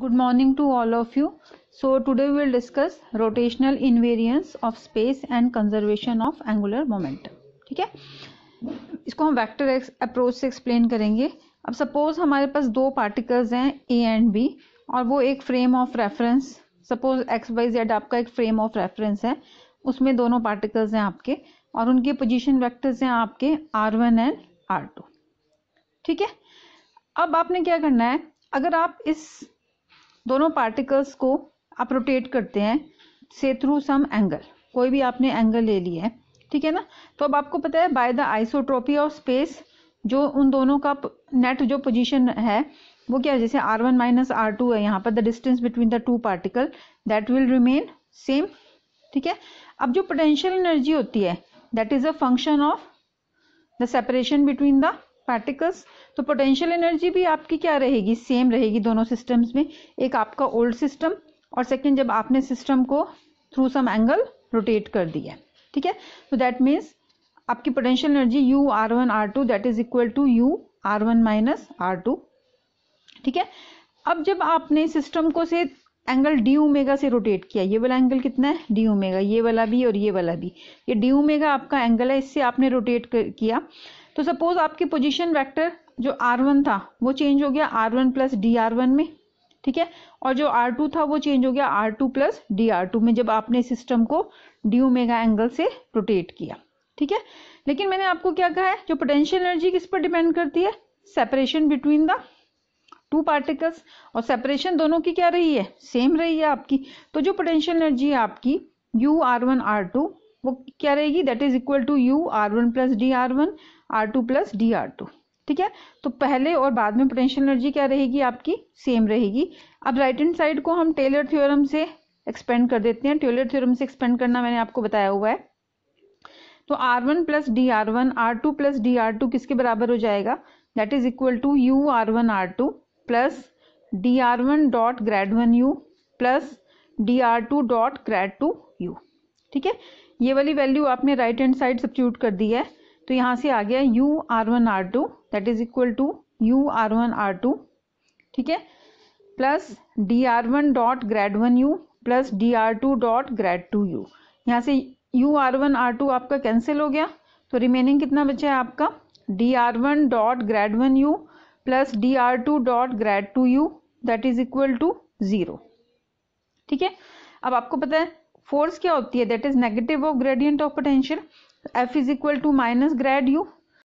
good morning to all of you so today we will discuss rotational invariance of space and conservation of angular ठीक है इसको हम vector approach से explain करेंगे अब suppose हमारे पास दो पार्टिकल्स हैं ए एंड बी और वो एक frame of reference suppose X Y Z आपका एक फ्रेम ऑफ रेफरेंस है उसमें दोनों पार्टिकल्स हैं आपके और उनके पोजिशन वैक्टर्स हैं आपके R one and R two ठीक है अब आपने क्या करना है अगर आप इस दोनों पार्टिकल्स को आप रोटेट करते हैं से थ्रू सम एंगल कोई भी आपने एंगल ले लिया है ठीक है ना तो अब आपको पता है by the isotropy of space जो उन दोनों का नेट जो पोजीशन है वो क्या है जैसे R one minus R two है यहाँ पर the distance between the two particle that will remain same ठीक है अब जो पोटेंशियल एनर्जी होती है that is a function of the separation between the particles तो पोटेंशियल एनर्जी भी आपकी क्या रहेगी सेम रहेगी दोनों सिस्टम्स में एक आपका ओल्ड सिस्टम और सेकेंड जब आपने सिस्टम को थ्रू सम एंगल रोटेट कर दिया ठीक है तो दैट मीन्स आपकी potential energy U R one R two that is equal to U R one minus R two ठीक है अब जब आपने सिस्टम को से एंगल डी ओमेगा से रोटेट किया ये वाला एंगल कितना है डी ओमेगा ये वाला भी और ये वाला भी ये डी ओमेगा आपका एंगल है इससे आपने रोटेट किया तो सपोज आपकी पोजीशन वेक्टर जो आर वन था वो चेंज हो गया R one plus D R one में ठीक है और जो आर टू था वो चेंज हो गया R two plus D R two में जब आपने सिस्टम को डी मेगा एंगल से रोटेट किया ठीक है लेकिन मैंने आपको क्या कहा है जो पोटेंशियल एनर्जी किस पर डिपेंड करती है separation between the two particles और सेपरेशन दोनों की क्या रही है सेम रही है आपकी तो जो पोटेंशियल एनर्जी है आपकी U R one R two वो क्या रहेगी that is equal to U R one plus D R one R two plus D R two ठीक है तो पहले और बाद में पोटेंशियल एनर्जी क्या रहेगी आपकी सेम रहेगी अब राइट हैंड साइड को हम टेलर थ्योरम से एक्सपेंड कर देते हैं टेलर थ्योरम से एक्सपेंड करना मैंने आपको बताया हुआ है तो R one plus D R one R two plus D R two किसके बराबर हो जाएगा that is equal to U R one R two plus D R one dot grad one U plus D R two dot grad two U ठीक है ये वाली value आपने right hand side substitute कर दी है तो यहाँ से आ गया U R one R two that is equal to U R one R two ठीक है plus D R one dot grad one U plus D R two dot grad two U यहाँ से U R one R two आपका cancel हो गया तो remaining कितना बचा है आपका D R one dot grad one U plus D R two dot grad two U that is equal to zero ठीक है अब आपको पता है फोर्स क्या होती है that is negative of gradient of potential F is equal to minus grad you